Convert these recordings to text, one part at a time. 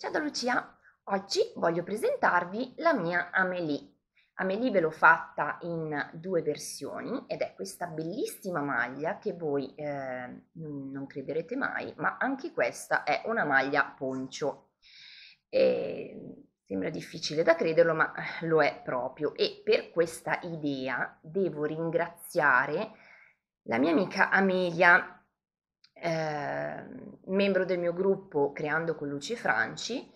Ciao da Lucia, oggi voglio presentarvi la mia Amelie. Amelie ve l'ho fatta in due versioni ed è questa bellissima maglia che voi eh, non crederete mai, ma anche questa è una maglia poncio. E ehm, sembra difficile da crederlo, ma lo è proprio. E per questa idea devo ringraziare la mia amica Amelia Ehm, membro del mio gruppo Creando con Luci Franci,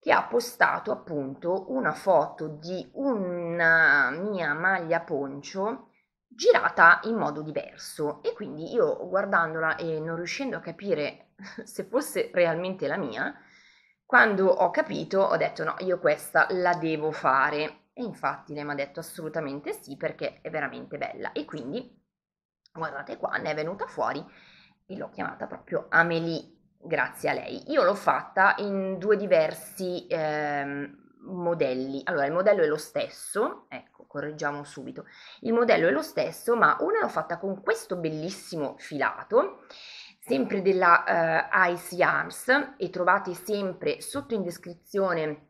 che ha postato appunto una foto di una mia maglia poncio girata in modo diverso e quindi io guardandola e non riuscendo a capire se fosse realmente la mia, quando ho capito ho detto no, io questa la devo fare e infatti lei mi ha detto assolutamente sì perché è veramente bella e quindi guardate qua ne è venuta fuori l'ho chiamata proprio Amelie grazie a lei. Io l'ho fatta in due diversi eh, modelli. Allora, il modello è lo stesso, ecco, correggiamo subito. Il modello è lo stesso, ma una l'ho fatta con questo bellissimo filato, sempre della eh, Ice Yarns, e trovate sempre sotto in descrizione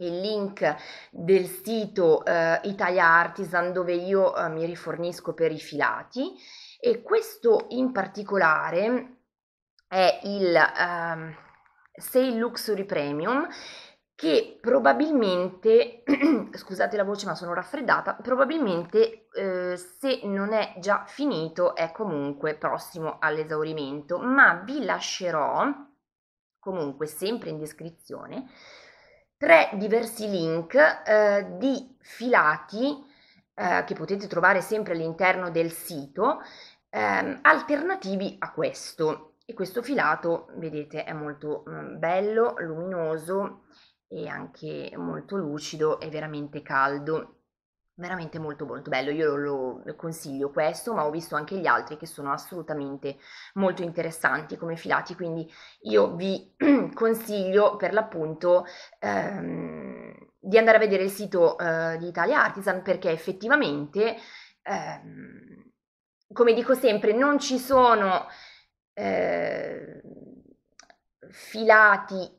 il link del sito eh, Italia Artisan dove io eh, mi rifornisco per i filati e questo in particolare è il um, Sale Luxury Premium che probabilmente, scusate la voce ma sono raffreddata, probabilmente eh, se non è già finito è comunque prossimo all'esaurimento, ma vi lascerò comunque sempre in descrizione tre diversi link eh, di filati eh, che potete trovare sempre all'interno del sito, ehm, alternativi a questo. E questo filato, vedete, è molto mh, mm, bello, luminoso e anche molto lucido e veramente caldo veramente molto molto bello io lo, lo, consiglio questo ma ho visto anche gli altri che sono assolutamente molto interessanti come filati quindi io vi consiglio per l'appunto ehm, di andare a vedere il sito eh, di Italia Artisan perché effettivamente, ehm, come dico sempre, non ci sono eh, filati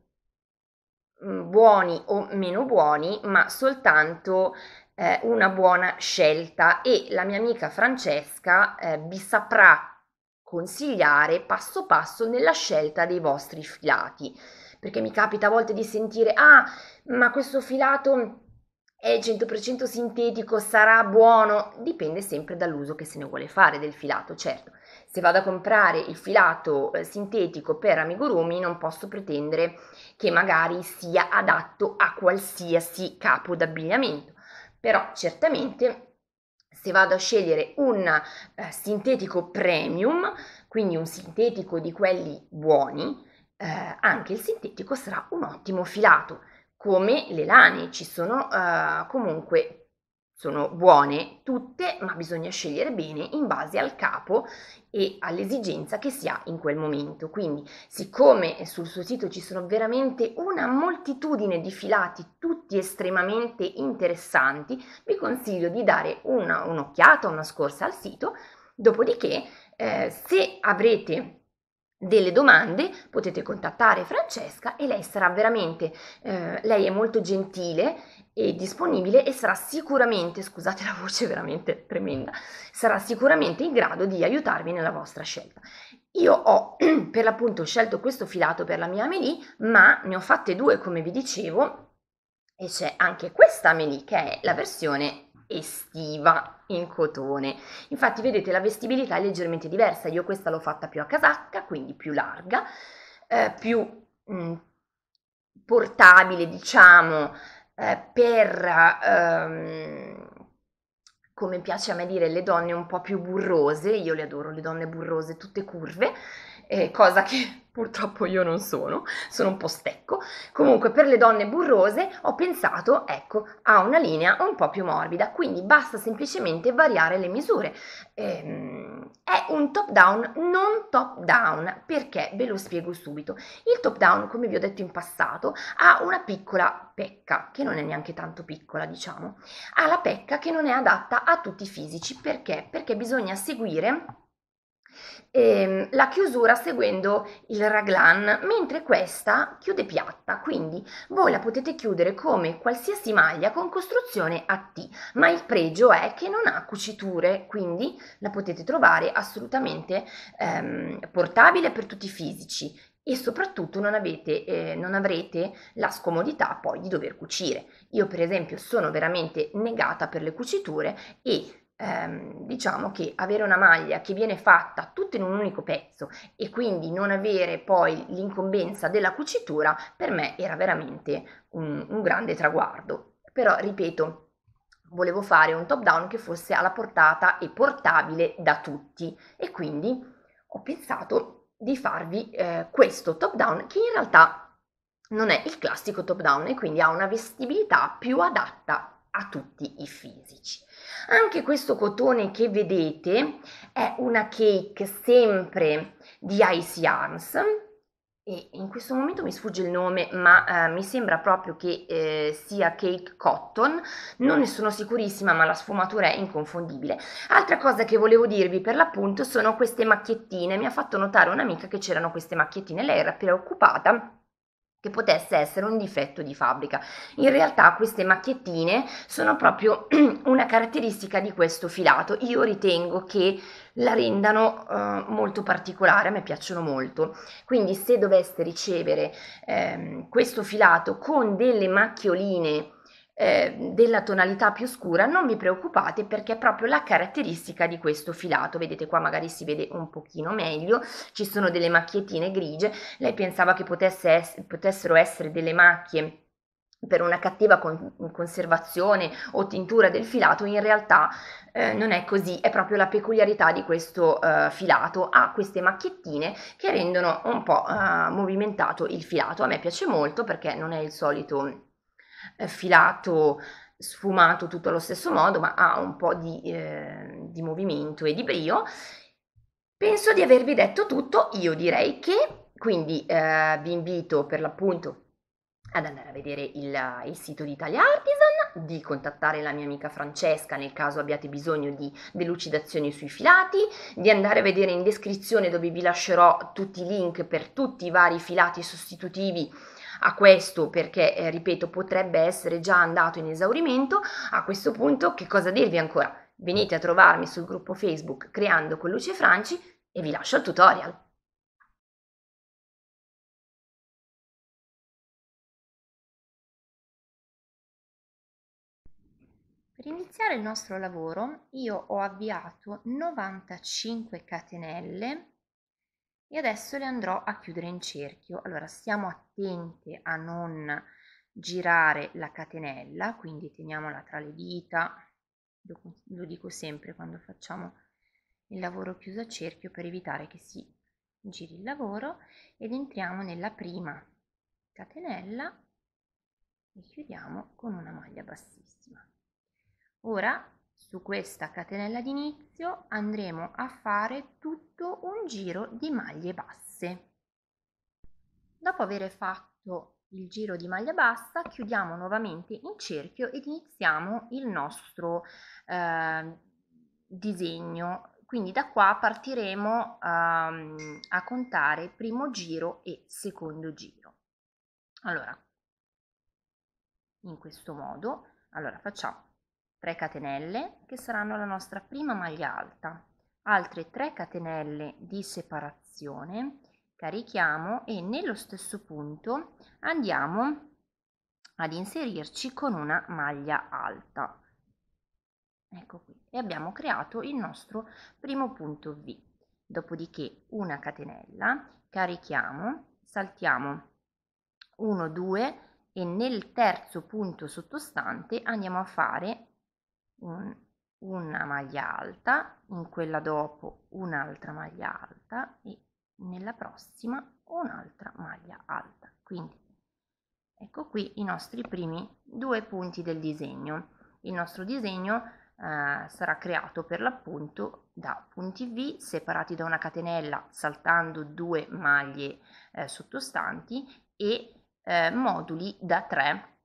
mm, buoni o meno buoni, ma soltanto eh, una buona scelta e la mia amica Francesca eh, vi saprà consigliare passo passo nella scelta dei vostri filati perché mi capita a volte di sentire, ah, ma questo filato è 100% sintetico, sarà buono, dipende sempre dall'uso che se ne vuole fare del filato, certo. Se vado a comprare il filato eh, sintetico per amigurumi non posso pretendere che magari sia adatto a qualsiasi capo d'abbigliamento, però certamente se vado a scegliere un eh, sintetico premium, quindi un sintetico di quelli buoni, eh, anche il sintetico sarà un ottimo filato, come le lane, ci sono eh, comunque sono buone tutte, ma bisogna scegliere bene in base al capo e all'esigenza che si ha in quel momento. Quindi, siccome sul suo sito ci sono veramente una moltitudine di filati, tutti estremamente interessanti, vi consiglio di dare una, un'occhiata, una scorsa al sito. Dopodiché, eh, se avrete delle domande potete contattare Francesca e lei sarà veramente, eh, lei è molto gentile e disponibile e sarà sicuramente, scusate la voce veramente tremenda, sarà sicuramente in grado di aiutarvi nella vostra scelta. Io ho per l'appunto scelto questo filato per la mia Amelie, ma ne ho fatte due come vi dicevo e c'è anche questa Amelie che è la versione estiva in cotone. Infatti vedete la vestibilità è leggermente diversa, io questa l'ho fatta più a casacca, quindi più larga, eh, più mh, mm, portabile diciamo eh, per... Ehm, come piace a me dire, le donne un po' più burrose, io le adoro, le donne burrose, tutte curve, eh, cosa che purtroppo io non sono, sono un po' stecco. Comunque per le donne burrose ho pensato, ecco, a una linea un po' più morbida, quindi basta semplicemente variare le misure. Ehm, è un top down non top down, perché ve lo spiego subito. Il top down, come vi ho detto in passato, ha una piccola pecca, che non è neanche tanto piccola, diciamo, ha la pecca che non è adatta a tutti i fisici, perché? Perché bisogna seguire ehm, la chiusura seguendo il raglan, mentre questa chiude piatta, quindi voi la potete chiudere come qualsiasi maglia con costruzione a T, ma il pregio è che non ha cuciture, quindi la potete trovare assolutamente ehm, portabile per tutti i fisici e soprattutto non, avete, eh, non, avrete la scomodità poi di dover cucire. Io per esempio sono veramente negata per le cuciture e ehm, diciamo che avere una maglia che viene fatta tutta in un unico pezzo e quindi non avere poi l'incombenza della cucitura per me era veramente un, un grande traguardo. Però, ripeto, volevo fare un top down che fosse alla portata e portabile da tutti e quindi ho pensato di farvi eh, questo top down che in realtà non è il classico top down e quindi ha una vestibilità più adatta a tutti i fisici. Anche questo cotone che vedete è una cake sempre di Ice Arms e in questo momento mi sfugge il nome ma eh, mi sembra proprio che eh, sia cake cotton non ne sono sicurissima ma la sfumatura è inconfondibile altra cosa che volevo dirvi per l'appunto sono queste macchiettine mi ha fatto notare un'amica che c'erano queste macchiettine lei era preoccupata che potesse essere un difetto di fabbrica. In realtà queste macchiettine sono proprio una caratteristica di questo filato. Io ritengo che la rendano eh, molto particolare, a me piacciono molto. Quindi se doveste ricevere ehm, questo filato con delle macchioline eh, della tonalità più scura non vi preoccupate perché è proprio la caratteristica di questo filato vedete qua magari si vede un pochino meglio ci sono delle macchiettine grigie lei pensava che potesse essere, potessero essere delle macchie per una cattiva conservazione o tintura del filato in realtà eh, non è così, è proprio la peculiarità di questo eh, filato, ha queste macchiettine che rendono un po' eh, movimentato il filato, a me piace molto perché non è il solito eh, filato, sfumato tutto allo stesso modo, ma ha un po' di, eh, di movimento e di brio. Penso di avervi detto tutto, io direi che, quindi eh, vi invito per l'appunto ad andare a vedere il, il, sito di Italia Artisan, di contattare la mia amica Francesca nel caso abbiate bisogno di delucidazioni sui filati, di andare a vedere in descrizione dove vi lascerò tutti i link per tutti i vari filati sostitutivi a questo perché, eh, ripeto, potrebbe essere già andato in esaurimento, a questo punto che cosa dirvi ancora? Venite a trovarmi sul gruppo Facebook Creando con Luce Franci e vi lascio il tutorial. Per iniziare il nostro lavoro io ho avviato 95 catenelle e adesso le andrò a chiudere in cerchio. Allora stiamo attente a non girare la catenella, quindi teniamola tra le dita, lo, lo dico sempre quando facciamo il lavoro chiuso a cerchio per evitare che si giri il lavoro ed entriamo nella prima catenella e chiudiamo con una maglia bassissima. Ora su questa catenella d'inizio andremo a fare tutto un giro di maglie basse dopo aver fatto il giro di maglia bassa chiudiamo nuovamente in cerchio ed iniziamo il nostro eh, disegno quindi da qua partiremo um, a contare primo giro e secondo giro allora in questo modo allora facciamo 3 catenelle che saranno la nostra prima maglia alta, altre 3 catenelle di separazione, carichiamo e nello stesso punto andiamo ad inserirci con una maglia alta. Ecco qui, e abbiamo creato il nostro primo punto V. Dopodiché una catenella, carichiamo, saltiamo 1, 2 e nel terzo punto sottostante andiamo a fare un, una maglia alta, in quella dopo un'altra maglia alta e nella prossima un'altra maglia alta. Quindi ecco qui i nostri primi due punti del disegno. Il nostro disegno eh, sarà creato per l'appunto da punti V separati da una catenella saltando due maglie eh, sottostanti e eh, moduli da 3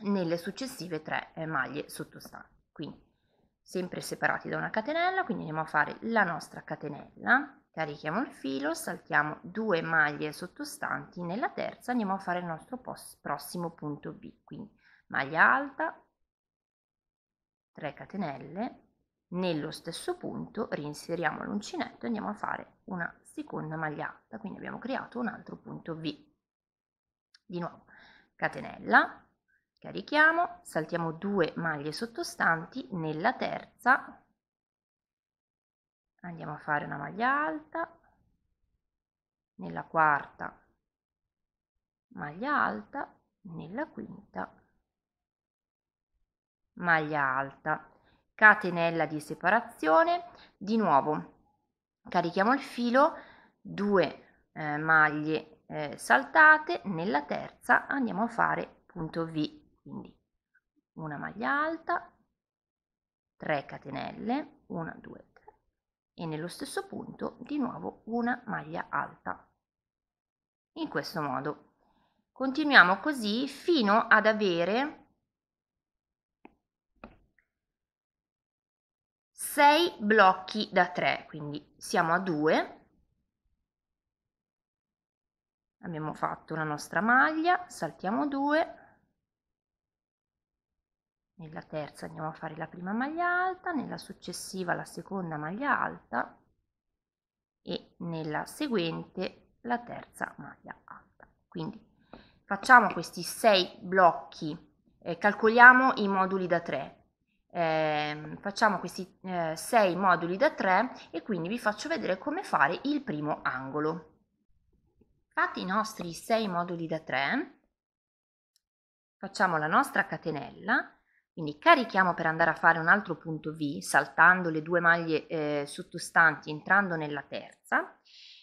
nelle successive tre eh, maglie sottostanti qui, sempre separati da una catenella, quindi andiamo a fare la nostra catenella, carichiamo il filo, saltiamo due maglie sottostanti, nella terza andiamo a fare il nostro prossimo punto B, quindi maglia alta, 3 catenelle, nello stesso punto reinseriamo l'uncinetto e andiamo a fare una seconda maglia alta, quindi abbiamo creato un altro punto V. Di nuovo, catenella, Carichiamo, saltiamo due maglie sottostanti, nella terza andiamo a fare una maglia alta, nella quarta maglia alta, nella quinta maglia alta, catenella di separazione, di nuovo carichiamo il filo, due eh, maglie eh, saltate, nella terza andiamo a fare punto V quindi una maglia alta 3 catenelle 1 2 3 e nello stesso punto di nuovo una maglia alta in questo modo continuiamo così fino ad avere 6 blocchi da 3 quindi siamo a 2 abbiamo fatto la nostra maglia saltiamo 2 nella terza andiamo a fare la prima maglia alta, nella successiva la seconda maglia alta e nella seguente la terza maglia alta. Quindi facciamo questi sei blocchi, eh, calcoliamo i moduli da 3, eh, facciamo questi 6 eh, moduli da 3 e quindi vi faccio vedere come fare il primo angolo. Fatti i nostri 6 moduli da 3, facciamo la nostra catenella quindi carichiamo per andare a fare un altro punto V, saltando le due maglie eh, sottostanti, entrando nella terza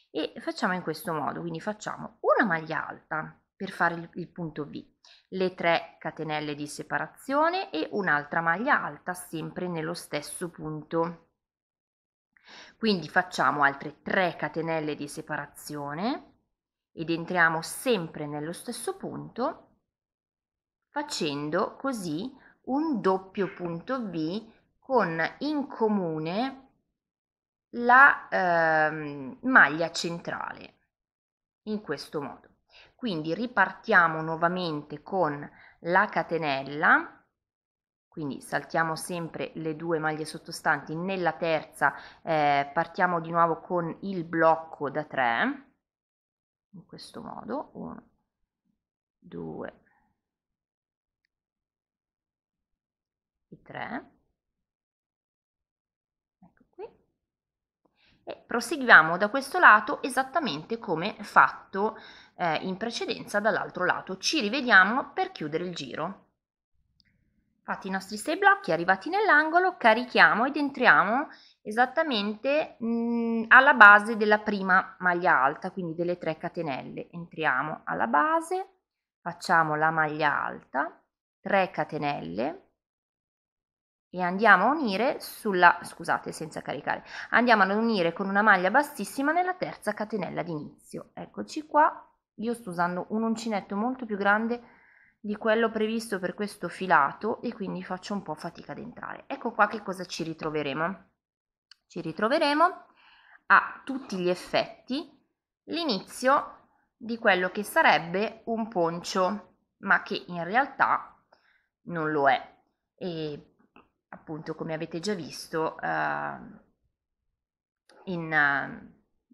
e facciamo in questo modo, quindi facciamo una maglia alta per fare il, il punto V, le tre catenelle di separazione e un'altra maglia alta sempre nello stesso punto. Quindi facciamo altre 3 catenelle di separazione ed entriamo sempre nello stesso punto facendo così un doppio punto B con in comune la eh, maglia centrale in questo modo quindi ripartiamo nuovamente con la catenella quindi saltiamo sempre le due maglie sottostanti nella terza eh, partiamo di nuovo con il blocco da 3 in questo modo 1 2 i tre, ecco qui, e proseguiamo da questo lato esattamente come fatto eh, in precedenza dall'altro lato. Ci rivediamo per chiudere il giro. Fatti i nostri sei blocchi, arrivati nell'angolo, carichiamo ed entriamo esattamente mh, mm, alla base della prima maglia alta, quindi delle 3 catenelle. Entriamo alla base, facciamo la maglia alta, 3 catenelle, e andiamo a unire sulla scusate senza caricare andiamo ad unire con una maglia bassissima nella terza catenella d'inizio eccoci qua io sto usando un uncinetto molto più grande di quello previsto per questo filato e quindi faccio un po' fatica ad entrare ecco qua che cosa ci ritroveremo ci ritroveremo a tutti gli effetti l'inizio di quello che sarebbe un poncio ma che in realtà non lo è e appunto come avete già visto ehm, in,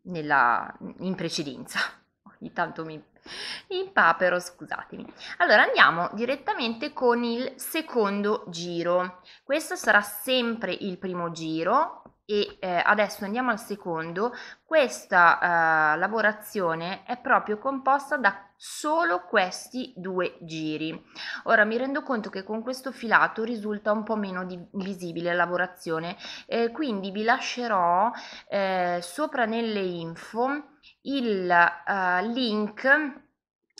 nella, in precedenza. Ogni tanto mi impapero, scusatemi. Allora andiamo direttamente con il secondo giro. Questo sarà sempre il primo giro e eh, adesso andiamo al secondo. Questa eh, lavorazione è proprio composta da solo questi due giri. Ora mi rendo conto che con questo filato risulta un po' meno visibile la lavorazione, eh, quindi vi lascerò eh, sopra nelle info il uh, link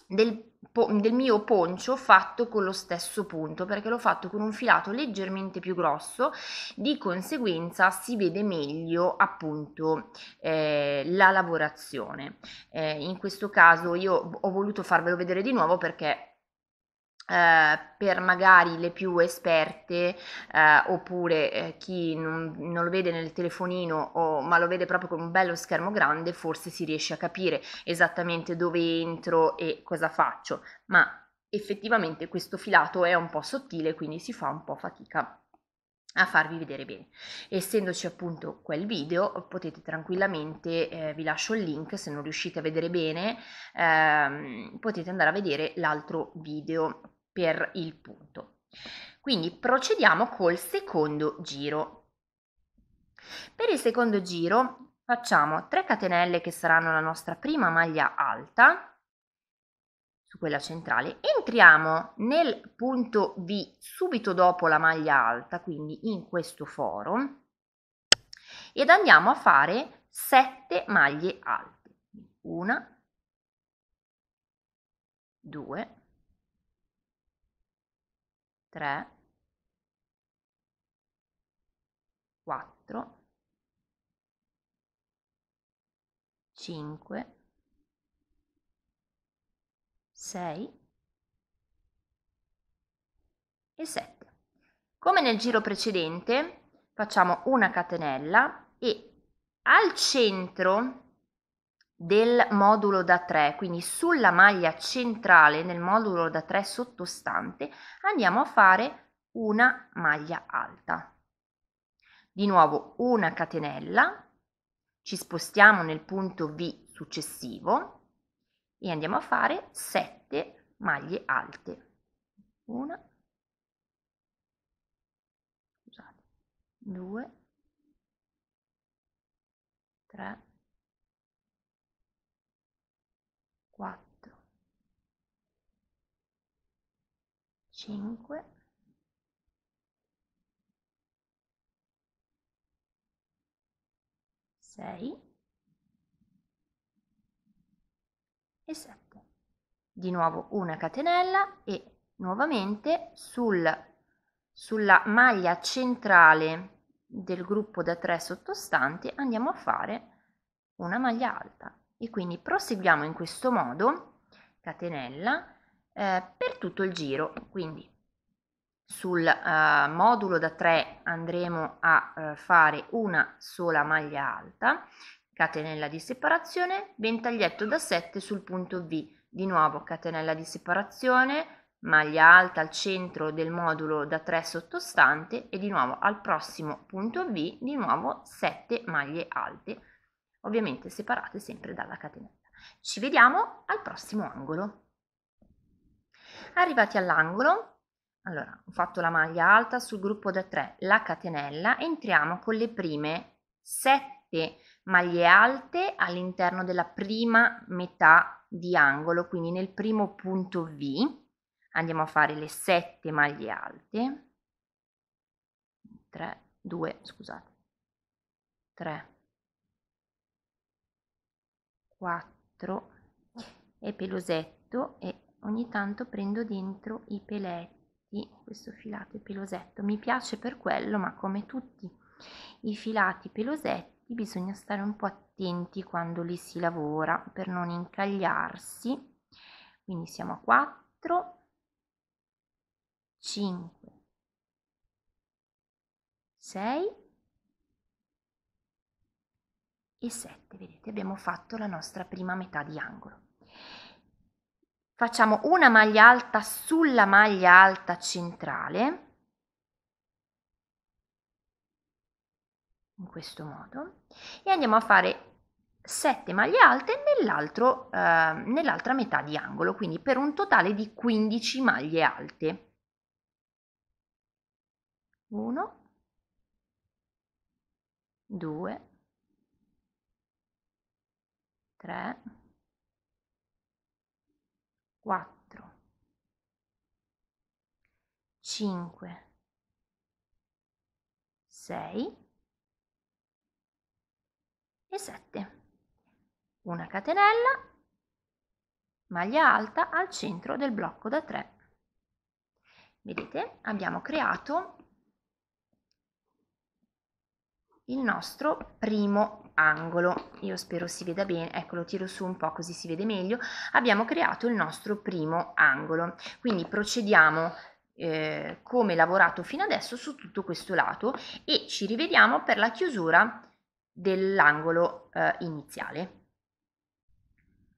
del del mio poncio fatto con lo stesso punto perché l'ho fatto con un filato leggermente più grosso di conseguenza si vede meglio appunto eh, la lavorazione eh, in questo caso io ho voluto farvelo vedere di nuovo perché Uh, per magari le più esperte uh, oppure uh, chi non, non, lo vede nel telefonino o, ma lo vede proprio con un bello schermo grande forse si riesce a capire esattamente dove entro e cosa faccio ma effettivamente questo filato è un po' sottile quindi si fa un po' fatica a farvi vedere bene essendoci appunto quel video potete tranquillamente eh, vi lascio il link se non riuscite a vedere bene ehm, potete andare a vedere l'altro video per il punto. Quindi procediamo col secondo giro. Per il secondo giro facciamo 3 catenelle che saranno la nostra prima maglia alta su quella centrale, entriamo nel punto V subito dopo la maglia alta, quindi in questo foro ed andiamo a fare 7 maglie alte. 1 2 3, 4, 5, 6 e 7. Come nel giro precedente facciamo una catenella e al centro del modulo da 3, quindi sulla maglia centrale nel modulo da 3 sottostante andiamo a fare una maglia alta. Di nuovo una catenella, ci spostiamo nel punto V successivo e andiamo a fare 7 maglie alte. Una, scusate, due, tre, 5. sei e 7 di nuovo una catenella e nuovamente sul sulla maglia centrale del gruppo da 3 sottostanti andiamo a fare una maglia alta e quindi proseguiamo in questo modo catenella eh, per tutto il giro. Quindi sul eh, modulo da 3 andremo a eh, fare una sola maglia alta, catenella di separazione, ventaglietto da 7 sul punto V, di nuovo catenella di separazione, maglia alta al centro del modulo da 3 sottostante e di nuovo al prossimo punto V di nuovo 7 maglie alte, ovviamente separate sempre dalla catenella. Ci vediamo al prossimo angolo. Arrivati all'angolo, allora ho fatto la maglia alta sul gruppo da 3, la catenella, entriamo con le prime 7 maglie alte all'interno della prima metà di angolo, quindi nel primo punto V andiamo a fare le 7 maglie alte, 3, 2, scusate, 3, 4 e pelosetto e ogni tanto prendo dentro i peletti questo filato pelosetto mi piace per quello ma come tutti i filati pelosetti bisogna stare un po' attenti quando li si lavora per non incagliarsi quindi siamo a 4 5 6 e 7 vedete abbiamo fatto la nostra prima metà di angolo facciamo una maglia alta sulla maglia alta centrale in questo modo e andiamo a fare 7 maglie alte nell'altro, eh, nell'altra metà di angolo, quindi per un totale di 15 maglie alte. 1, 2, 3, quattro, cinque, sei e sette. Una catenella, maglia alta al centro del blocco da 3. Vedete, abbiamo creato il nostro primo angolo io spero si veda bene ecco lo tiro su un po così si vede meglio abbiamo creato il nostro primo angolo quindi procediamo eh, come lavorato fino adesso su tutto questo lato e ci rivediamo per la chiusura dell'angolo eh, iniziale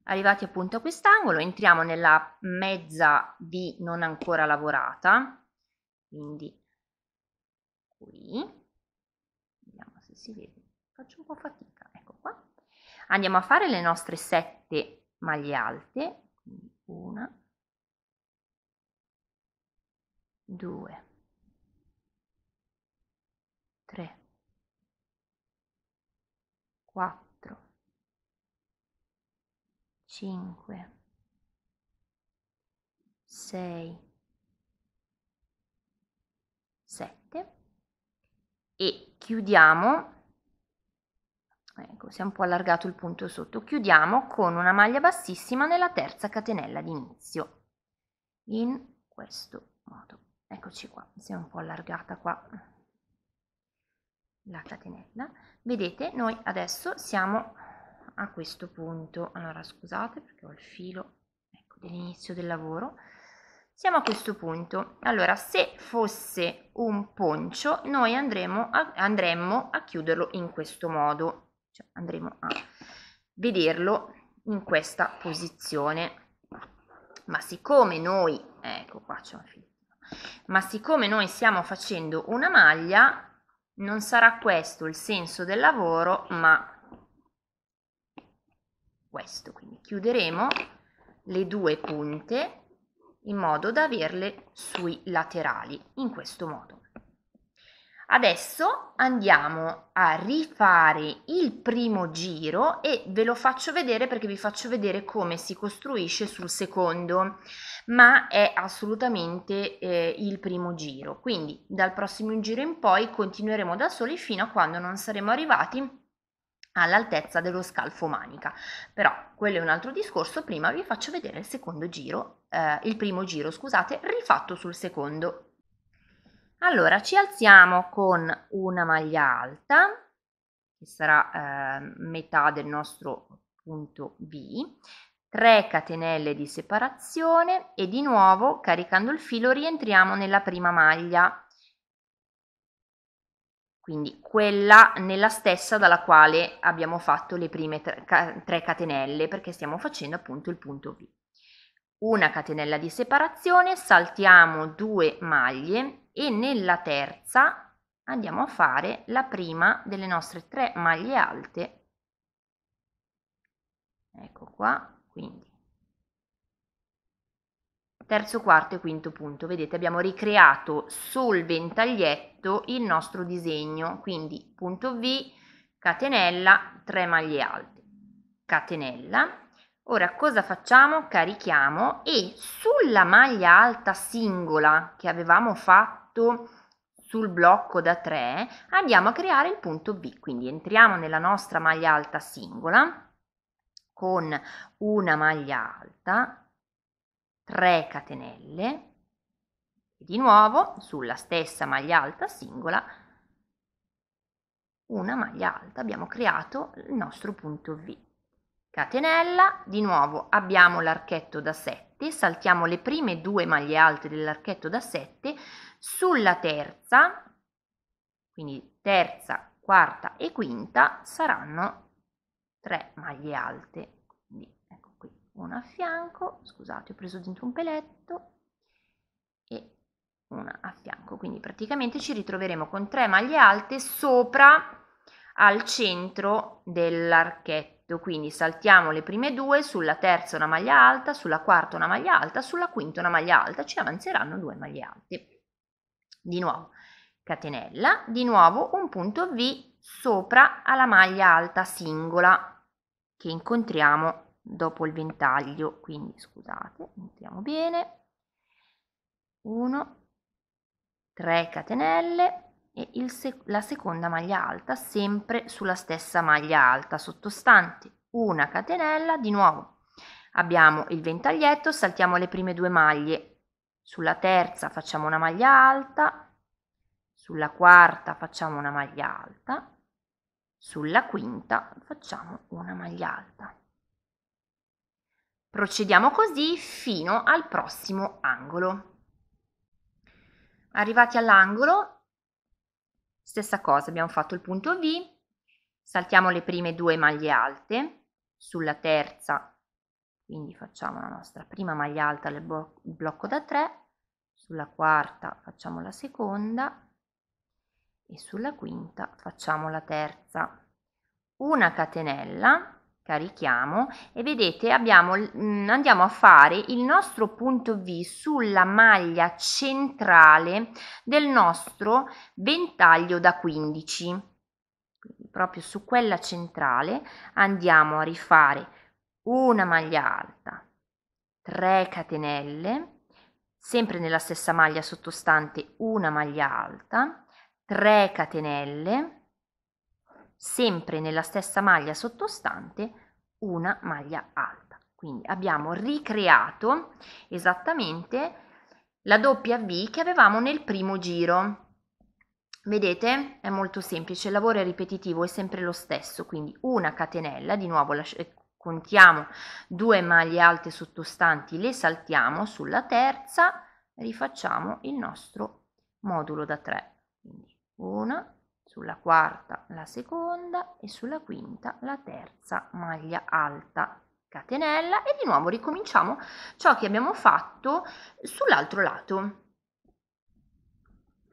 arrivati appunto a quest'angolo entriamo nella mezza V non ancora lavorata quindi qui vediamo se si vede faccio un po' fatica, ecco qua. Andiamo a fare le nostre sette maglie alte, una, due, tre, quattro, cinque, sei, sette e chiudiamo ecco si è un po' allargato il punto sotto chiudiamo con una maglia bassissima nella terza catenella d'inizio in questo modo eccoci qua si è un po' allargata qua la catenella vedete noi adesso siamo a questo punto allora scusate perché ho il filo ecco, dell'inizio del lavoro siamo a questo punto allora se fosse un poncio noi andremo a, andremmo a chiuderlo in questo modo cioè andremo a vederlo in questa posizione ma siccome noi ecco qua c'è una filippina ma siccome noi stiamo facendo una maglia non sarà questo il senso del lavoro ma questo quindi chiuderemo le due punte in modo da averle sui laterali in questo modo Adesso andiamo a rifare il primo giro e ve lo faccio vedere perché vi faccio vedere come si costruisce sul secondo, ma è assolutamente eh, il primo giro. Quindi dal prossimo giro in poi continueremo da soli fino a quando non saremo arrivati all'altezza dello scalfo manica. Però quello è un altro discorso, prima vi faccio vedere il secondo giro, eh, il primo giro, scusate, rifatto sul secondo allora, ci alziamo con una maglia alta, che sarà eh, metà del nostro punto B, 3 catenelle di separazione e di nuovo caricando il filo rientriamo nella prima maglia, quindi quella nella stessa dalla quale abbiamo fatto le prime 3 catenelle perché stiamo facendo appunto il punto B. Una catenella di separazione, saltiamo due maglie e nella terza andiamo a fare la prima delle nostre tre maglie alte ecco qua quindi terzo quarto e quinto punto vedete abbiamo ricreato sul ventaglietto il nostro disegno quindi punto v catenella 3 maglie alte catenella Ora cosa facciamo? Carichiamo e sulla maglia alta singola che avevamo fatto fatto sul blocco da 3 andiamo a creare il punto B, quindi entriamo nella nostra maglia alta singola con una maglia alta, 3 catenelle, e di nuovo sulla stessa maglia alta singola una maglia alta, abbiamo creato il nostro punto V. Catenella, di nuovo abbiamo l'archetto da 7, saltiamo le prime due maglie alte dell'archetto da 7, sulla terza, quindi terza, quarta e quinta, saranno 3 maglie alte. Quindi ecco qui, una a fianco, scusate ho preso dentro un peletto, e una a fianco. Quindi praticamente ci ritroveremo con 3 maglie alte sopra al centro dell'archetto. Quindi saltiamo le prime due, sulla terza una maglia alta, sulla quarta una maglia alta, sulla quinta una maglia alta, ci avanzeranno due maglie alte. Di nuovo catenella, di nuovo un punto V sopra alla maglia alta singola che incontriamo dopo il ventaglio, quindi scusate, mettiamo bene, 1, 3 catenelle e il, la seconda maglia alta sempre sulla stessa maglia alta sottostante, una catenella, di nuovo abbiamo il ventaglietto, saltiamo le prime due maglie sulla terza facciamo una maglia alta, sulla quarta facciamo una maglia alta, sulla quinta facciamo una maglia alta. Procediamo così fino al prossimo angolo. Arrivati all'angolo, stessa cosa, abbiamo fatto il punto V, saltiamo le prime due maglie alte, sulla terza quindi facciamo la nostra prima maglia alta del blocco da 3, sulla quarta facciamo la seconda e sulla quinta facciamo la terza. Una catenella carichiamo e vedete abbiamo, mm, andiamo a fare il nostro punto V sulla maglia centrale del nostro ventaglio da 15 Quindi proprio su quella centrale andiamo a rifare una maglia alta, 3 catenelle, sempre nella stessa maglia sottostante una maglia alta, 3 catenelle, sempre nella stessa maglia sottostante una maglia alta. Quindi abbiamo ricreato esattamente la doppia V che avevamo nel primo giro. Vedete? È molto semplice, il lavoro è ripetitivo, è sempre lo stesso, quindi una catenella, di nuovo contiamo due maglie alte sottostanti, le saltiamo sulla terza, rifacciamo il nostro modulo da 3. Quindi una, sulla quarta la seconda e sulla quinta la terza maglia alta catenella e di nuovo ricominciamo ciò che abbiamo fatto sull'altro lato.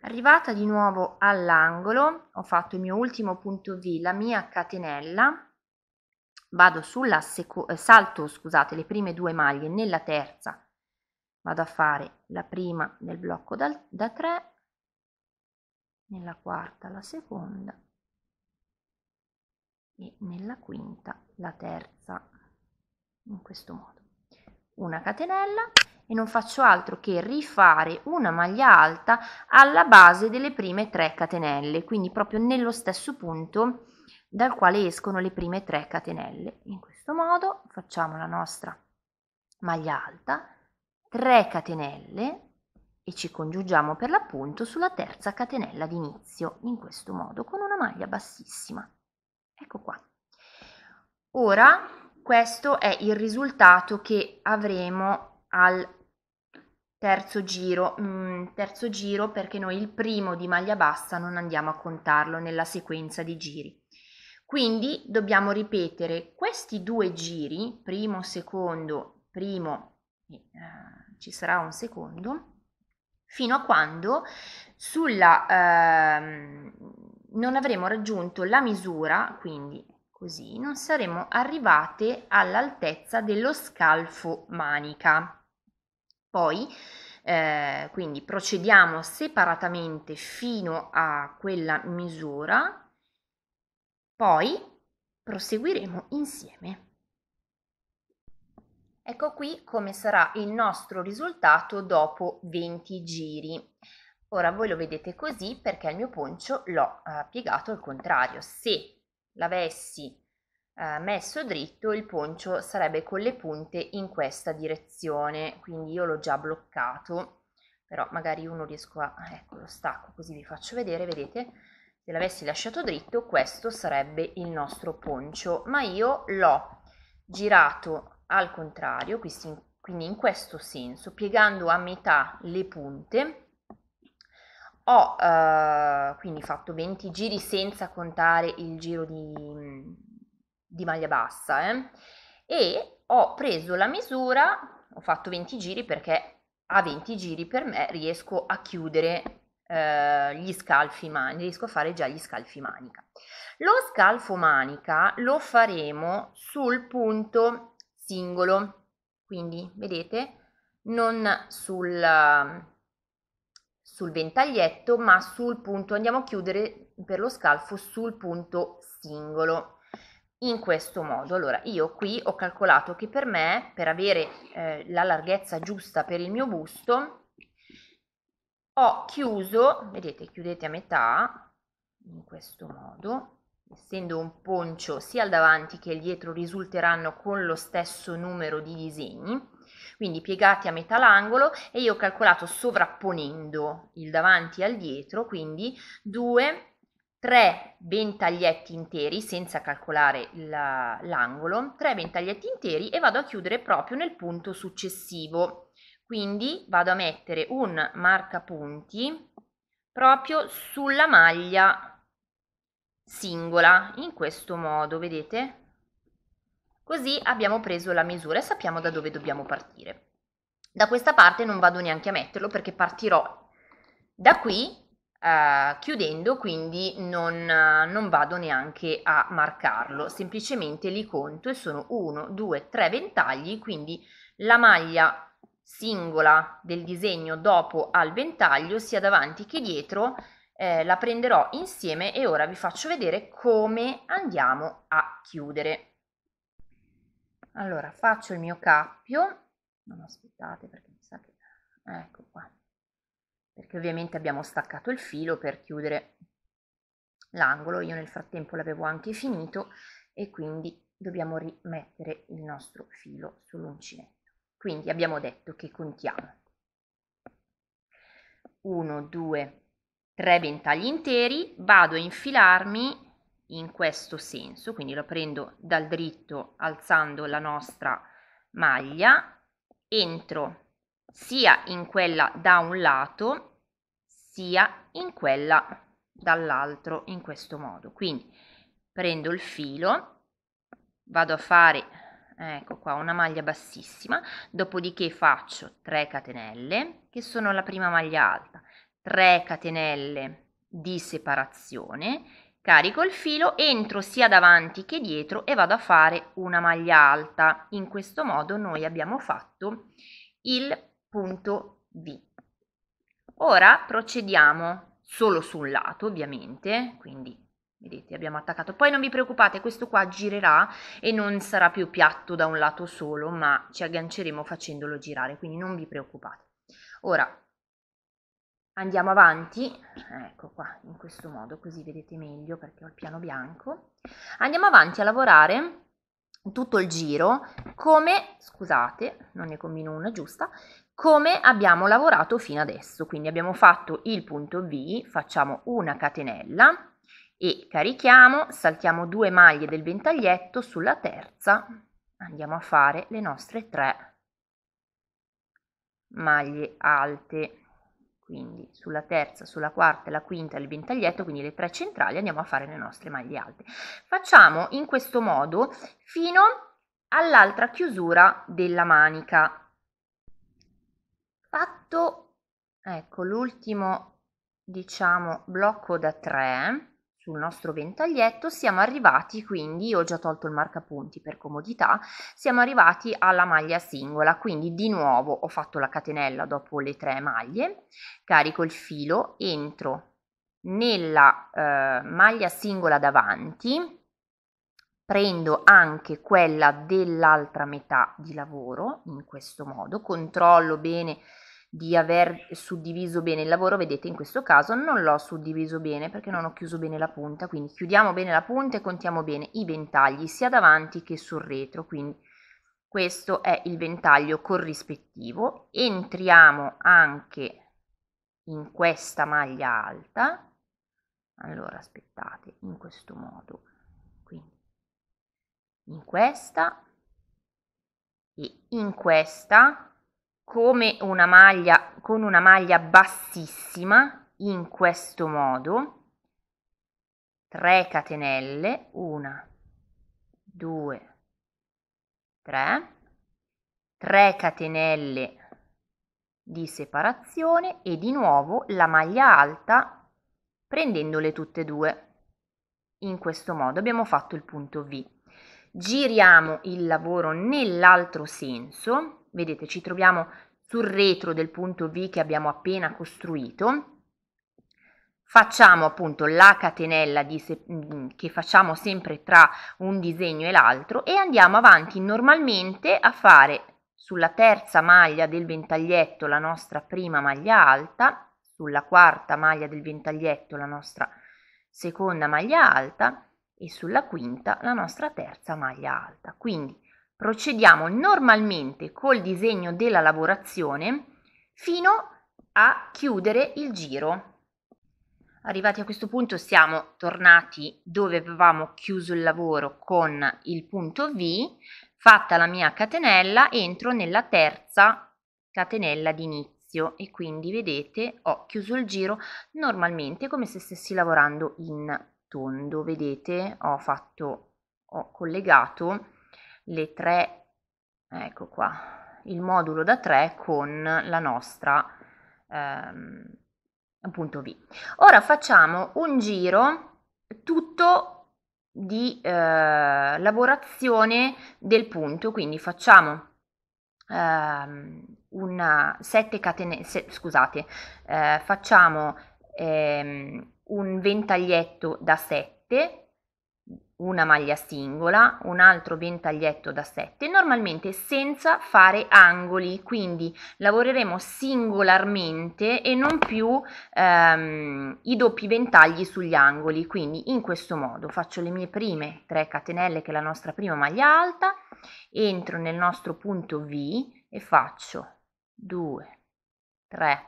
Arrivata di nuovo all'angolo, ho fatto il mio ultimo punto V, la mia catenella, vado sulla seco- eh, salto scusate, le prime due maglie nella terza vado a fare la prima nel blocco dal, da 3 nella quarta la seconda e nella quinta la terza in questo modo una catenella e non faccio altro che rifare una maglia alta alla base delle prime tre catenelle quindi proprio nello stesso punto dal quale escono le prime 3 catenelle. In questo modo facciamo la nostra maglia alta, 3 catenelle e ci congiungiamo per l'appunto sulla terza catenella d'inizio, in questo modo, con una maglia bassissima. Ecco qua. Ora, questo è il risultato che avremo al terzo giro, mm, terzo giro perché noi il primo di maglia bassa non andiamo a contarlo nella sequenza di giri. Quindi dobbiamo ripetere questi due giri, primo, secondo, primo, eh, ci sarà un secondo, fino a quando sulla, eh, non avremo raggiunto la misura, quindi così, non saremo arrivate all'altezza dello scalfo manica. Poi, eh, quindi procediamo separatamente fino a quella misura poi proseguiremo insieme. Ecco qui come sarà il nostro risultato dopo 20 giri. Ora voi lo vedete così perché il mio poncio l'ho eh, piegato al contrario. Se l'avessi eh, messo dritto il poncio sarebbe con le punte in questa direzione, quindi io l'ho già bloccato, però magari uno riesco a... ecco lo stacco così vi faccio vedere, vedete? se l'avessi lasciato dritto questo sarebbe il nostro poncio ma io l'ho girato al contrario quindi in questo senso piegando a metà le punte ho eh, quindi fatto 20 giri senza contare il giro di, di maglia bassa eh, e ho preso la misura ho fatto 20 giri perché a 20 giri per me riesco a chiudere eh, gli scalfi manica, riesco a fare già gli scalfi manica. Lo scalfo manica lo faremo sul punto singolo, quindi vedete non sul, sul ventaglietto ma sul punto, andiamo a chiudere per lo scalfo sul punto singolo in questo modo. Allora, io qui ho calcolato che per me, per avere eh, la larghezza giusta per il mio busto, ho chiuso, vedete chiudete a metà, in questo modo, essendo un poncio sia il davanti che il dietro risulteranno con lo stesso numero di disegni, quindi piegati a metà l'angolo e io ho calcolato sovrapponendo il davanti al dietro, quindi 2, 3 ventaglietti interi senza calcolare l'angolo, 3 ventaglietti interi e vado a chiudere proprio nel punto successivo quindi vado a mettere un marcapunti proprio sulla maglia singola, in questo modo, vedete? Così abbiamo preso la misura e sappiamo da dove dobbiamo partire. Da questa parte non vado neanche a metterlo perché partirò da qui Uh, chiudendo quindi non, uh, non, vado neanche a marcarlo semplicemente li conto e sono 1 2 3 ventagli quindi la maglia singola del disegno dopo al ventaglio sia davanti che dietro eh, la prenderò insieme e ora vi faccio vedere come andiamo a chiudere allora faccio il mio cappio non aspettate perché mi sa che ecco qua perché ovviamente abbiamo staccato il filo per chiudere l'angolo io nel frattempo l'avevo anche finito e quindi dobbiamo rimettere il nostro filo sull'uncinetto quindi abbiamo detto che contiamo 1, 2, 3 ventagli interi, vado a infilarmi in questo senso, quindi lo prendo dal dritto alzando la nostra maglia, entro sia in quella da un lato sia in quella dall'altro in questo modo. Quindi prendo il filo, vado a fare ecco qua una maglia bassissima dopodiché faccio 3 catenelle che sono la prima maglia alta 3 catenelle di separazione carico il filo entro sia davanti che dietro e vado a fare una maglia alta in questo modo noi abbiamo fatto il punto V ora procediamo solo su un lato ovviamente quindi Vedete, abbiamo attaccato. Poi non vi preoccupate, questo qua girerà e non sarà più piatto da un lato solo, ma ci agganceremo facendolo girare, quindi non vi preoccupate. Ora andiamo avanti, ecco qua, in questo modo, così vedete meglio perché ho il piano bianco. Andiamo avanti a lavorare tutto il giro come, scusate, non ne combino una giusta, come abbiamo lavorato fino adesso. Quindi abbiamo fatto il punto V, facciamo una catenella, e carichiamo, saltiamo due maglie del ventaglietto, sulla terza andiamo a fare le nostre tre maglie alte quindi sulla terza, sulla quarta e la quinta il ventaglietto, quindi le tre centrali andiamo a fare le nostre maglie alte. Facciamo in questo modo fino all'altra chiusura della manica. Fatto ecco l'ultimo diciamo blocco da tre, sul nostro ventaglietto siamo arrivati quindi, ho già tolto il marcapunti per comodità, siamo arrivati alla maglia singola, quindi di nuovo ho fatto la catenella dopo le tre maglie, carico il filo, entro nella eh, maglia singola davanti, prendo anche quella dell'altra metà di lavoro in questo modo, controllo bene di aver suddiviso bene il lavoro, vedete in questo caso non l'ho suddiviso bene perché non ho chiuso bene la punta, quindi chiudiamo bene la punta e contiamo bene i ventagli sia davanti che sul retro, quindi questo è il ventaglio corrispettivo. Entriamo anche in questa maglia alta, allora aspettate, in questo modo, quindi in questa e in questa come una maglia con una maglia bassissima in questo modo 3 catenelle 1 2 3 3 catenelle di separazione e di nuovo la maglia alta prendendole tutte e due in questo modo abbiamo fatto il punto V giriamo il lavoro nell'altro senso Vedete, ci troviamo sul retro del punto V che abbiamo appena costruito. Facciamo appunto la catenella di, se, mm, che facciamo sempre tra un disegno e l'altro e andiamo avanti normalmente a fare sulla terza maglia del ventaglietto la nostra prima maglia alta, sulla quarta maglia del ventaglietto la nostra seconda maglia alta e sulla quinta la nostra terza maglia alta. Quindi Procediamo normalmente col disegno della lavorazione fino a chiudere il giro. Arrivati a questo punto siamo tornati dove avevamo chiuso il lavoro con il punto V, fatta la mia catenella entro nella terza catenella di inizio e quindi vedete ho chiuso il giro normalmente come se stessi lavorando in tondo, vedete ho fatto ho collegato le tre, ecco qua, il modulo da 3 con la nostra ehm, appunto V. Ora facciamo un giro tutto di eh, lavorazione del punto, quindi facciamo ehm, una 7 catene, se, scusate, eh, facciamo ehm, un ventaglietto da 7 una maglia singola, un altro ventaglietto da 7, normalmente senza fare angoli, quindi lavoreremo singolarmente e non più ehm, i doppi ventagli sugli angoli, quindi in questo modo faccio le mie prime 3 catenelle che è la nostra prima maglia alta, entro nel nostro punto V e faccio 2, 3,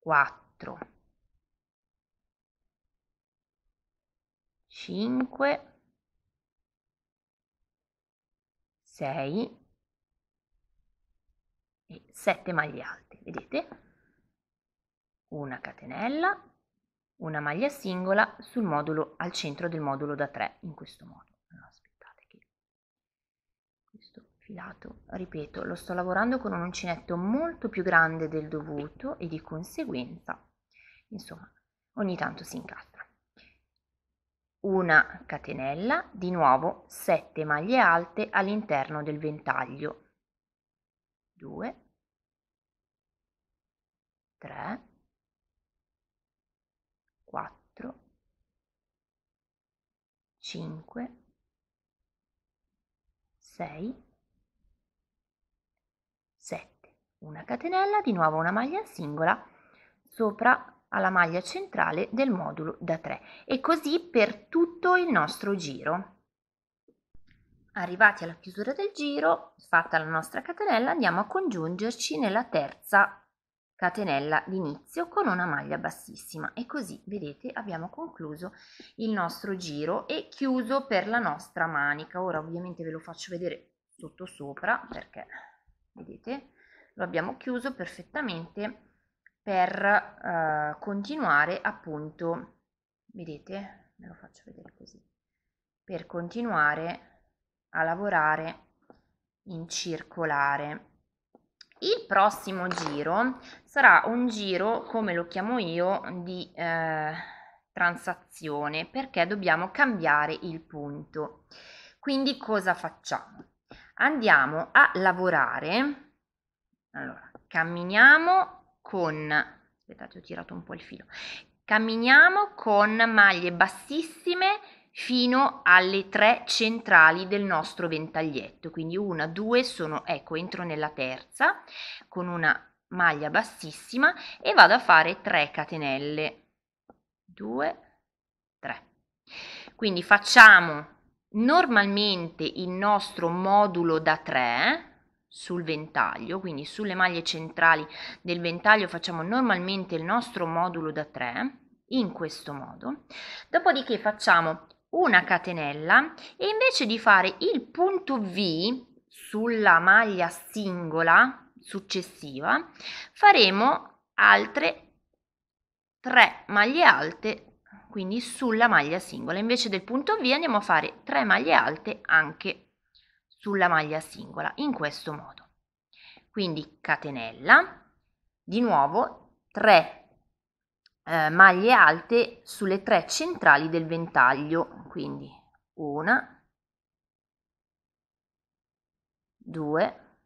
4, 5, 6 e 7 maglie alte, vedete? Una catenella, una maglia singola sul modulo, al centro del modulo da 3, in questo modo. aspettate che questo filato, ripeto, lo sto lavorando con un uncinetto molto più grande del dovuto e di conseguenza, insomma, ogni tanto si incassa una catenella, di nuovo 7 maglie alte all'interno del ventaglio. 2, 3, 4, 5, 6, 7. Una catenella, di nuovo una maglia singola sopra alla maglia centrale del modulo da 3 e così per tutto il nostro giro. Arrivati alla chiusura del giro, fatta la nostra catenella, andiamo a congiungerci nella terza catenella d'inizio con una maglia bassissima e così vedete abbiamo concluso il nostro giro e chiuso per la nostra manica ora ovviamente ve lo faccio vedere sotto sopra perché vedete lo abbiamo chiuso perfettamente per eh, continuare appunto, vedete, ve lo faccio vedere così, per continuare a lavorare in circolare. Il prossimo giro sarà un giro, come lo chiamo io, di eh, transazione perché dobbiamo cambiare il punto. Quindi cosa facciamo? Andiamo a lavorare, allora, camminiamo con, aspettate ho tirato un po' il filo, camminiamo con maglie bassissime fino alle tre centrali del nostro ventaglietto, quindi una, due sono, ecco entro nella terza con una maglia bassissima e vado a fare 3 catenelle, 2, 3. Quindi facciamo normalmente il nostro modulo da 3 sul ventaglio, quindi sulle maglie centrali del ventaglio facciamo normalmente il nostro modulo da 3 in questo modo, dopodiché facciamo una catenella e invece di fare il punto V sulla maglia singola successiva faremo altre 3 maglie alte quindi sulla maglia singola invece del punto V andiamo a fare 3 maglie alte anche sulla maglia singola in questo modo. Quindi catenella, di nuovo 3 eh, maglie alte sulle tre centrali del ventaglio, quindi una, due,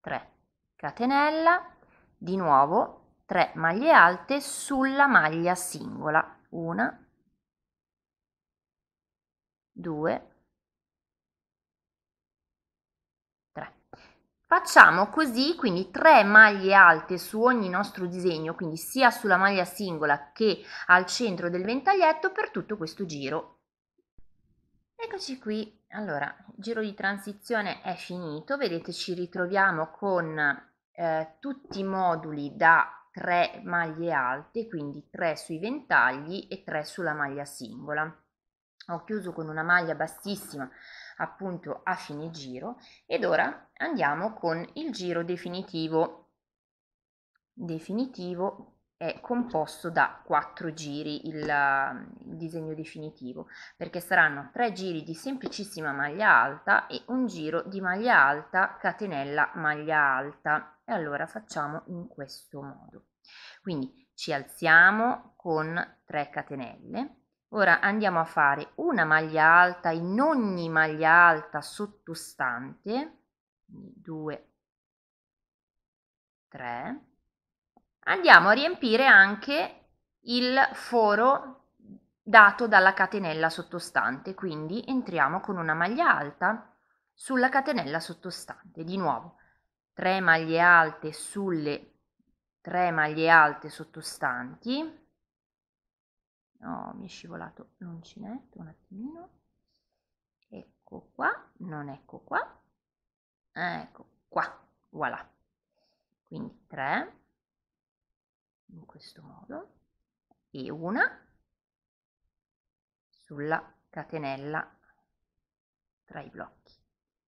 tre, catenella, di nuovo 3 maglie alte sulla maglia singola, una, 2, 3. Facciamo così, quindi 3 maglie alte su ogni nostro disegno, quindi sia sulla maglia singola che al centro del ventaglietto per tutto questo giro. Eccoci qui, allora, il giro di transizione è finito, vedete ci ritroviamo con eh, tutti i moduli da 3 maglie alte, quindi 3 sui ventagli e 3 sulla maglia singola ho chiuso con una maglia bassissima appunto a fine giro ed ora andiamo con il giro definitivo definitivo è composto da quattro giri il, il disegno definitivo perché saranno tre giri di semplicissima maglia alta e un giro di maglia alta catenella maglia alta e allora facciamo in questo modo quindi ci alziamo con 3 catenelle Ora andiamo a fare una maglia alta in ogni maglia alta sottostante, 2, 3. Andiamo a riempire anche il foro dato dalla catenella sottostante, quindi entriamo con una maglia alta sulla catenella sottostante. Di nuovo, 3 maglie alte sulle 3 maglie alte sottostanti, no mi è scivolato l'uncinetto un attimino ecco qua non ecco qua ecco qua voilà quindi 3 in questo modo e una sulla catenella tra i blocchi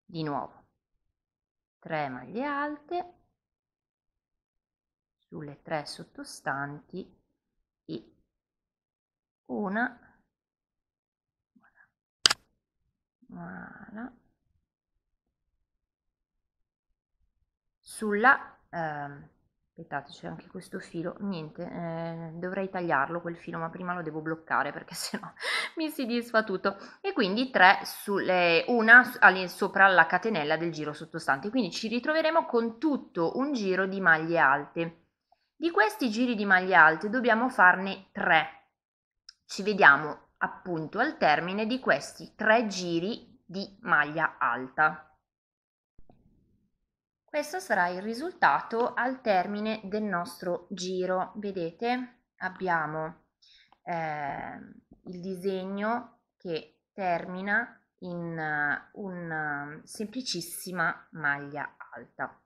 di nuovo 3 maglie alte sulle 3 sottostanti una voilà. sulla eh, aspettate c'è anche questo filo niente eh, dovrei tagliarlo quel filo ma prima lo devo bloccare perché sennò mi si disfa tutto e quindi 3 sulle una sopra la catenella del giro sottostante quindi ci ritroveremo con tutto un giro di maglie alte di questi giri di maglie alte dobbiamo farne 3 ci vediamo appunto al termine di questi tre giri di maglia alta. Questo sarà il risultato al termine del nostro giro. Vedete, abbiamo eh, il disegno che termina in uh, una um, semplicissima maglia alta.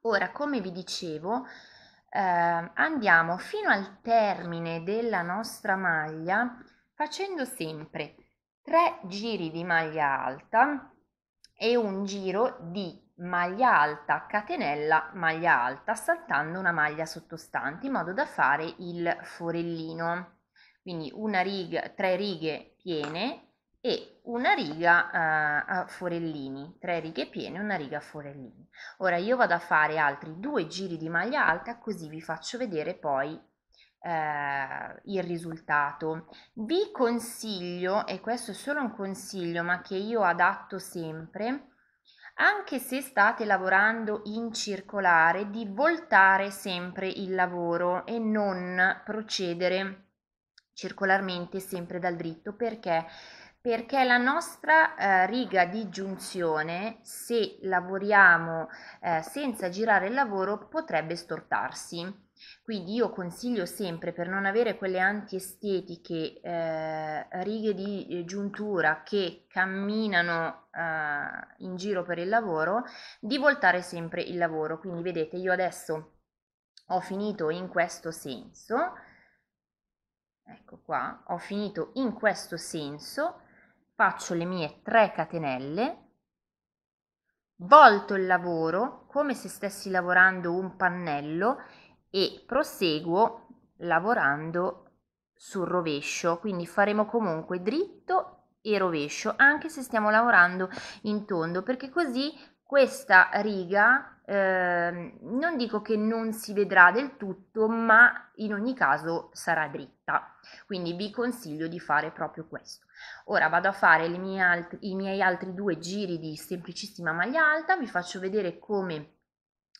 Ora, come vi dicevo, eh, andiamo fino al termine della nostra maglia facendo sempre 3 giri di maglia alta e un giro di maglia alta, catenella, maglia alta, saltando una maglia sottostante in modo da fare il forellino. Quindi una riga, tre righe piene e una riga eh, a forellini, tre righe piene, una riga a forellini. Ora io vado a fare altri due giri di maglia alta così vi faccio vedere poi eh, il risultato. Vi consiglio, e questo è solo un consiglio ma che io adatto sempre, anche se state lavorando in circolare, di voltare sempre il lavoro e non procedere circolarmente sempre dal dritto perché perché la nostra eh, riga di giunzione, se lavoriamo eh, senza girare il lavoro, potrebbe stortarsi. Quindi io consiglio sempre per non avere quelle antiestetiche eh, righe di eh, giuntura che camminano eh, in giro per il lavoro, di voltare sempre il lavoro. Quindi vedete, io adesso ho finito in questo senso, ecco qua, ho finito in questo senso, faccio le mie 3 catenelle, volto il lavoro come se stessi lavorando un pannello e proseguo lavorando sul rovescio, quindi faremo comunque dritto e rovescio anche se stiamo lavorando in tondo perché così questa riga eh, non dico che non si vedrà del tutto ma in ogni caso sarà dritta quindi vi consiglio di fare proprio questo Ora vado a fare alt- i miei altri due giri di semplicissima maglia alta, vi faccio vedere come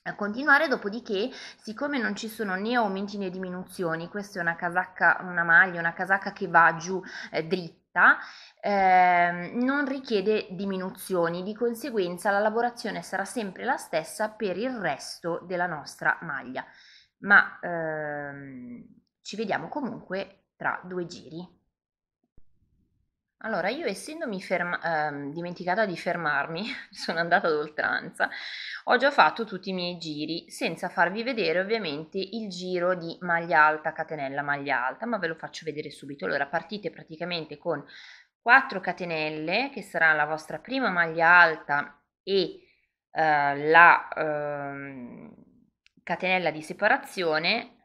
eh, continuare dopodiché siccome non ci sono né aumenti né diminuzioni questa è una casacca una maglia una casacca che va giù eh, dritta eh, non richiede diminuzioni, di conseguenza la lavorazione sarà sempre la stessa per il resto della nostra maglia, ma ehm, ci vediamo comunque tra due giri. Allora, io essendomi ferma- ehm, dimenticata di fermarmi, sono andata ad oltranza, ho già fatto tutti i miei giri, senza farvi vedere ovviamente il giro di maglia alta, catenella, maglia alta, ma ve lo faccio vedere subito. Allora, partite praticamente con 4 catenelle, che sarà la vostra prima maglia alta e eh, la eh, catenella di separazione,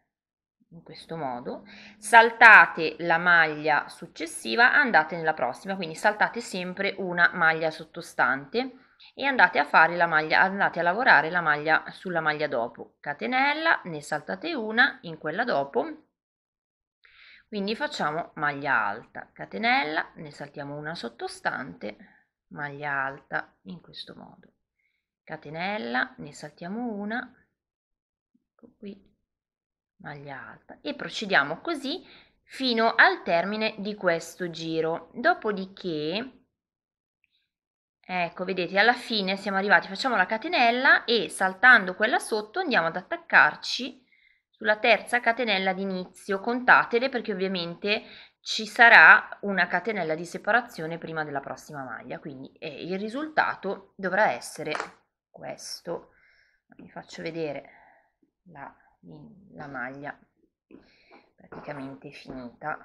in questo modo, saltate la maglia successiva, andate nella prossima, quindi saltate sempre una maglia sottostante e andate a fare la maglia, andate a lavorare la maglia sulla maglia dopo, catenella, ne saltate una in quella dopo, quindi facciamo maglia alta, catenella, ne saltiamo una sottostante, maglia alta in questo modo, catenella, ne saltiamo una, ecco qui, maglia alta e procediamo così fino al termine di questo giro dopodiché ecco vedete alla fine siamo arrivati facciamo la catenella e saltando quella sotto andiamo ad attaccarci sulla terza catenella d'inizio contatele perché ovviamente ci sarà una catenella di separazione prima della prossima maglia quindi eh, il risultato dovrà essere questo vi faccio vedere la la maglia praticamente finita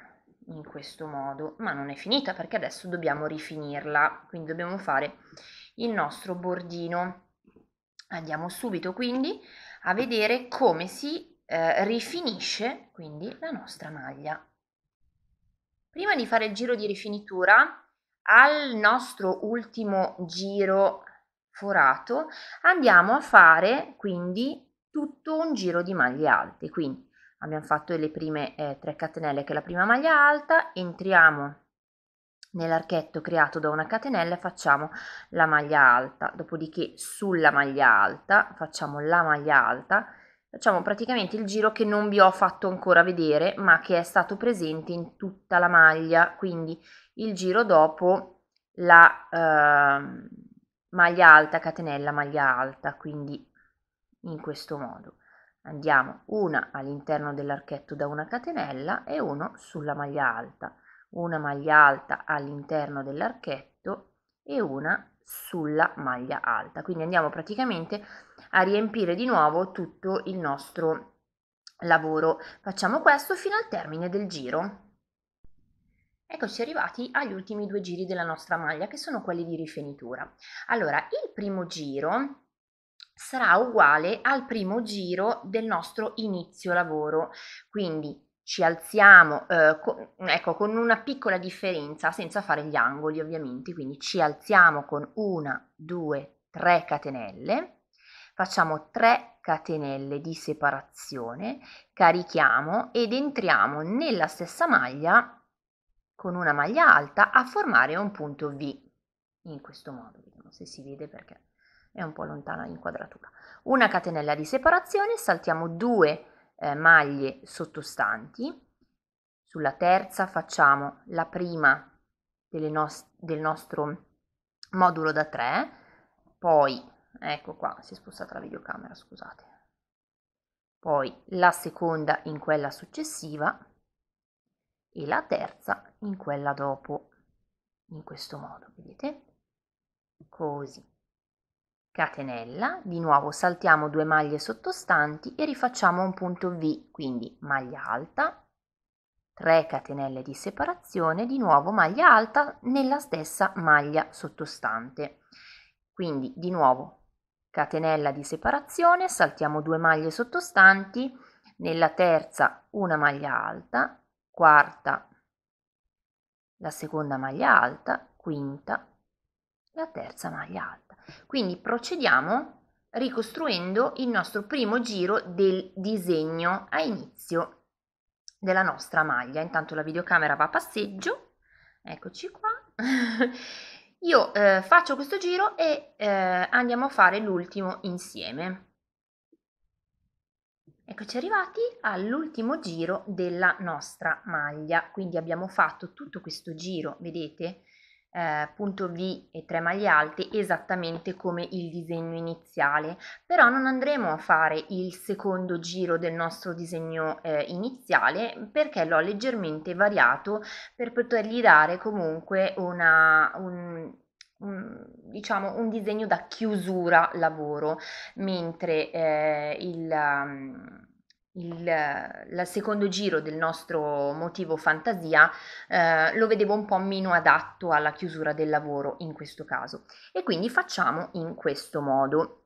in questo modo ma non è finita perché adesso dobbiamo rifinirla quindi dobbiamo fare il nostro bordino andiamo subito quindi a vedere come si eh, rifinisce quindi la nostra maglia prima di fare il giro di rifinitura al nostro ultimo giro forato andiamo a fare quindi tutto un giro di maglie alte. Quindi abbiamo fatto le prime eh, 3 catenelle che è la prima maglia alta, entriamo nell'archetto creato da una catenella facciamo la maglia alta, dopodiché sulla maglia alta facciamo la maglia alta, facciamo praticamente il giro che non vi ho fatto ancora vedere ma che è stato presente in tutta la maglia, quindi il giro dopo la eh, maglia alta, catenella, maglia alta, quindi in questo modo. Andiamo una all'interno dell'archetto da una catenella e uno sulla maglia alta, una maglia alta all'interno dell'archetto e una sulla maglia alta. Quindi andiamo praticamente a riempire di nuovo tutto il nostro lavoro. Facciamo questo fino al termine del giro. Eccoci arrivati agli ultimi due giri della nostra maglia che sono quelli di rifinitura. Allora, il primo giro sarà uguale al primo giro del nostro inizio lavoro. Quindi ci alziamo, eh, con, ecco, con una piccola differenza, senza fare gli angoli ovviamente, quindi ci alziamo con una, due, tre catenelle, facciamo 3 catenelle di separazione, carichiamo ed entriamo nella stessa maglia con una maglia alta a formare un punto V. In questo modo, vediamo se si vede perché è un po' lontana l'inquadratura. Una catenella di separazione, saltiamo due eh, maglie sottostanti, sulla terza facciamo la prima nos del nostro modulo da 3, poi, ecco qua, si è spostata la videocamera, scusate, poi la seconda in quella successiva e la terza in quella dopo, in questo modo, vedete? Così catenella, di nuovo saltiamo due maglie sottostanti e rifacciamo un punto V, quindi maglia alta, 3 catenelle di separazione, di nuovo maglia alta nella stessa maglia sottostante. Quindi di nuovo catenella di separazione, saltiamo due maglie sottostanti, nella terza una maglia alta, quarta la seconda maglia alta, quinta la terza maglia alta. Quindi procediamo ricostruendo il nostro primo giro del disegno a inizio della nostra maglia. Intanto la videocamera va a passeggio, eccoci qua. Io eh, faccio questo giro e eh, andiamo a fare l'ultimo insieme. Eccoci arrivati all'ultimo giro della nostra maglia, quindi abbiamo fatto tutto questo giro, vedete? eh, punto V e tre maglie alte esattamente come il disegno iniziale però non andremo a fare il secondo giro del nostro disegno eh, iniziale perché l'ho leggermente variato per potergli dare comunque una, un, diciamo un disegno da chiusura lavoro mentre eh, il um, il, il, secondo giro del nostro motivo fantasia eh, lo vedevo un po' meno adatto alla chiusura del lavoro in questo caso e quindi facciamo in questo modo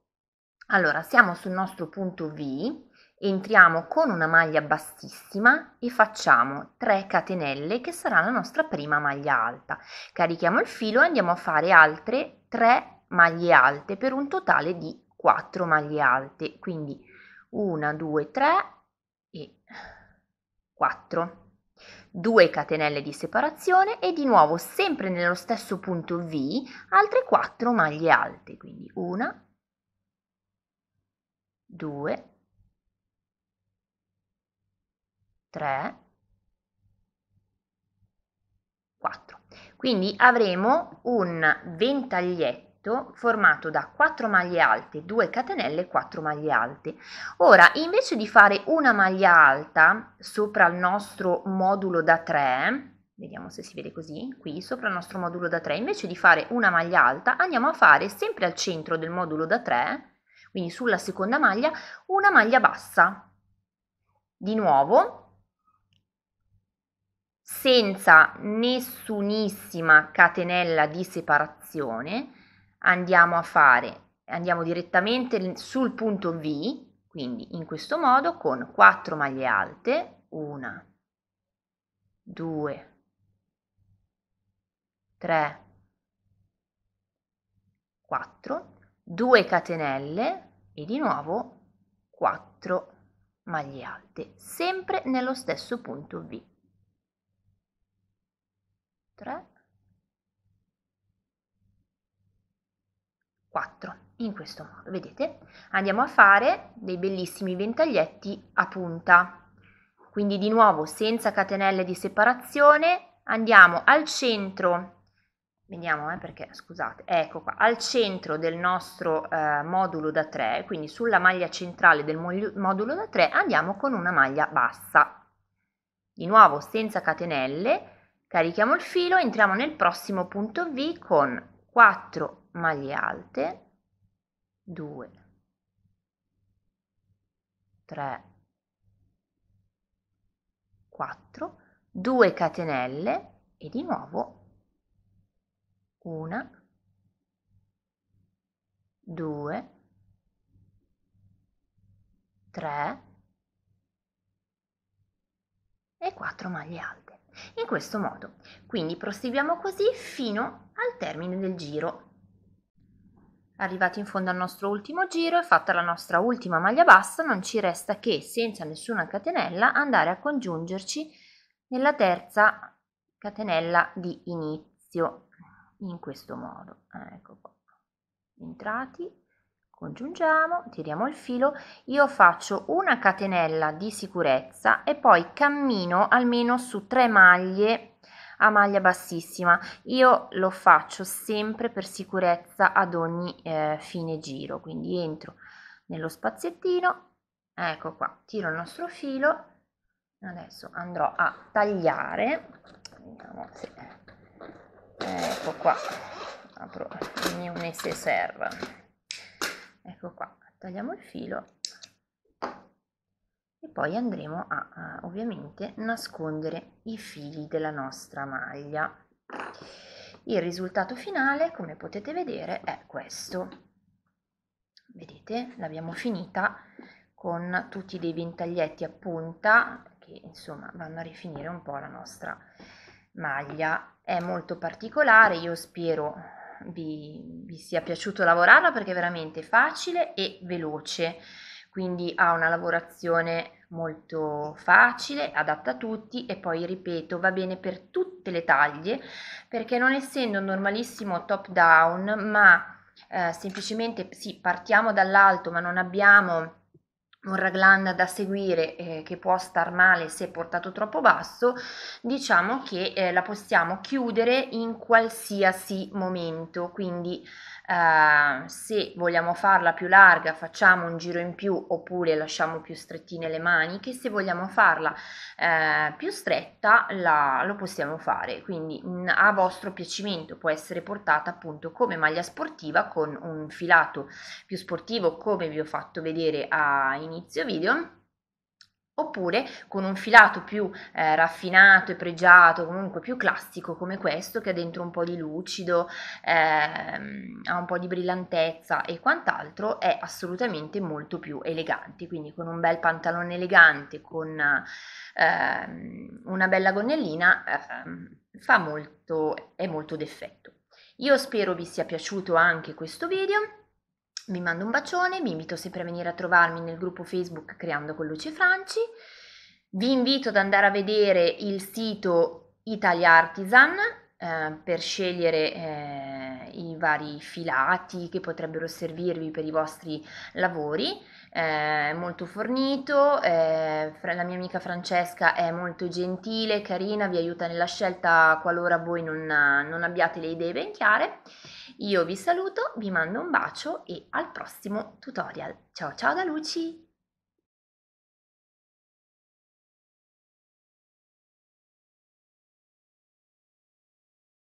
allora siamo sul nostro punto V entriamo con una maglia bassissima e facciamo 3 catenelle che sarà la nostra prima maglia alta carichiamo il filo e andiamo a fare altre 3 maglie alte per un totale di 4 maglie alte quindi 1 2 3 4. 2 catenelle di separazione e di nuovo sempre nello stesso punto V altre 4 maglie alte, quindi 1, 2, 3, 4. Quindi avremo un ventaglietto petto formato da 4 maglie alte, 2 catenelle e 4 maglie alte. Ora, invece di fare una maglia alta sopra il nostro modulo da 3, vediamo se si vede così, qui sopra il nostro modulo da 3, invece di fare una maglia alta andiamo a fare sempre al centro del modulo da 3, quindi sulla seconda maglia, una maglia bassa. Di nuovo, senza nessunissima catenella di separazione, andiamo a fare, andiamo direttamente sul punto V, quindi in questo modo con 4 maglie alte, 1, 2, 3, 4, 2 catenelle e di nuovo 4 maglie alte, sempre nello stesso punto V. 3, 4 in questo modo vedete andiamo a fare dei bellissimi ventaglietti a punta quindi di nuovo senza catenelle di separazione andiamo al centro vediamo eh, perché scusate ecco qua al centro del nostro eh, modulo da 3 quindi sulla maglia centrale del modulo da 3 andiamo con una maglia bassa di nuovo senza catenelle carichiamo il filo entriamo nel prossimo punto V con 4 maglie alte 2 3 4 2 catenelle e di nuovo una 2 3 e 4 maglie alte in questo modo quindi proseguiamo così fino a al termine del giro. Arrivati in fondo al nostro ultimo giro e fatta la nostra ultima maglia bassa non ci resta che senza nessuna catenella andare a congiungerci nella terza catenella di inizio in questo modo. Ecco qua. Entrati, congiungiamo, tiriamo il filo, io faccio una catenella di sicurezza e poi cammino almeno su tre maglie a maglia bassissima. Io lo faccio sempre per sicurezza ad ogni eh, fine giro, quindi entro nello spaziettino, ecco qua, tiro il nostro filo, adesso andrò a tagliare, vediamo se, ecco qua, apro il mio SSR, ecco qua, tagliamo il filo e poi andremo a ovviamente nascondere i fili della nostra maglia il risultato finale come potete vedere è questo vedete l'abbiamo finita con tutti dei ventaglietti a punta che insomma vanno a rifinire un po' la nostra maglia è molto particolare io spero vi, vi sia piaciuto lavorarla perché è veramente facile e veloce quindi ha una lavorazione molto facile, adatta a tutti e poi ripeto va bene per tutte le taglie perché non essendo un normalissimo top down ma eh, semplicemente sì partiamo dall'alto ma non abbiamo un raglan da seguire eh, che può star male se portato troppo basso, diciamo che eh, la possiamo chiudere in qualsiasi momento, quindi Uh, se vogliamo farla più larga facciamo un giro in più oppure lasciamo più strettine le maniche se vogliamo farla uh, più stretta la, lo possiamo fare quindi mh, mm, a vostro piacimento può essere portata appunto come maglia sportiva con un filato più sportivo come vi ho fatto vedere a inizio video oppure con un filato più eh, raffinato e pregiato, comunque più classico come questo che ha dentro un po' di lucido, ehm, ha un po' di brillantezza e quant'altro, è assolutamente molto più elegante, quindi con un bel pantalone elegante, con ehm, una bella gonnellina ehm, fa molto, è molto d'effetto. Io spero vi sia piaciuto anche questo video vi mando un bacione, vi invito sempre a venire a trovarmi nel gruppo Facebook Creando con Luce Franci. Vi invito ad andare a vedere il sito Italia Artisan Ehm, per scegliere eh, i vari filati che potrebbero servirvi per i vostri lavori. Eh, molto fornito, eh, la mia amica Francesca è molto gentile, carina, vi aiuta nella scelta qualora voi non, non abbiate le idee ben chiare. Io vi saluto, vi mando un bacio e al prossimo tutorial. Ciao ciao da Luci!